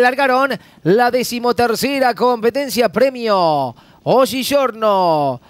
largaron la decimotercera competencia premio Oggi Giorno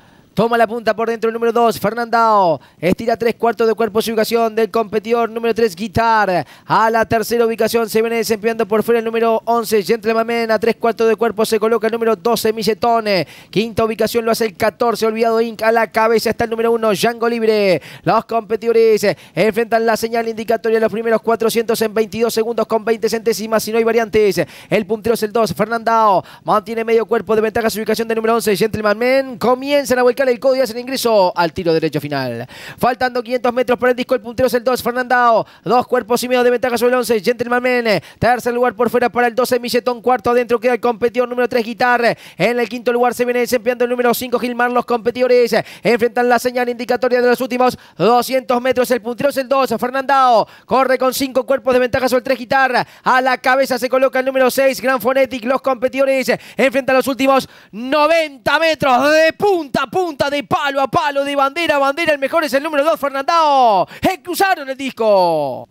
Toma la punta por dentro el número 2, Fernandao. Estira tres cuartos de cuerpo su ubicación del competidor número 3, Guitar. A la tercera ubicación se viene desempeñando por fuera el número 11, Gentleman Men. A tres cuartos de cuerpo se coloca el número 12, Milletone. Quinta ubicación lo hace el 14, Olvidado Inc. A la cabeza está el número 1, Django Libre. Los competidores enfrentan la señal indicatoria de los primeros 400 en 22 segundos con 20 centésimas. Si no hay variantes, el puntero es el 2, Fernandao. Mantiene medio cuerpo de ventaja su ubicación del número 11, Gentleman Men. Comienzan a volcar el codo y el ingreso al tiro derecho final. Faltando 500 metros para el disco, el puntero es el 2, Fernandao. Dos cuerpos y medio de ventaja sobre el 11, Gentleman Men. Tercer lugar por fuera para el 12, Milletón. Cuarto adentro queda el competidor número 3, Guitarra. En el quinto lugar se viene desempeñando el número 5, Gilmar. Los competidores enfrentan la señal indicatoria de los últimos 200 metros. El puntero es el 2, Fernandao. Corre con cinco cuerpos de ventaja sobre el 3, Guitar. A la cabeza se coloca el número 6, Gran Fonetic. Los competidores enfrentan los últimos 90 metros de punta a punta de palo a palo, de bandera a bandera. El mejor es el número 2, Fernandao. Cruzaron el disco.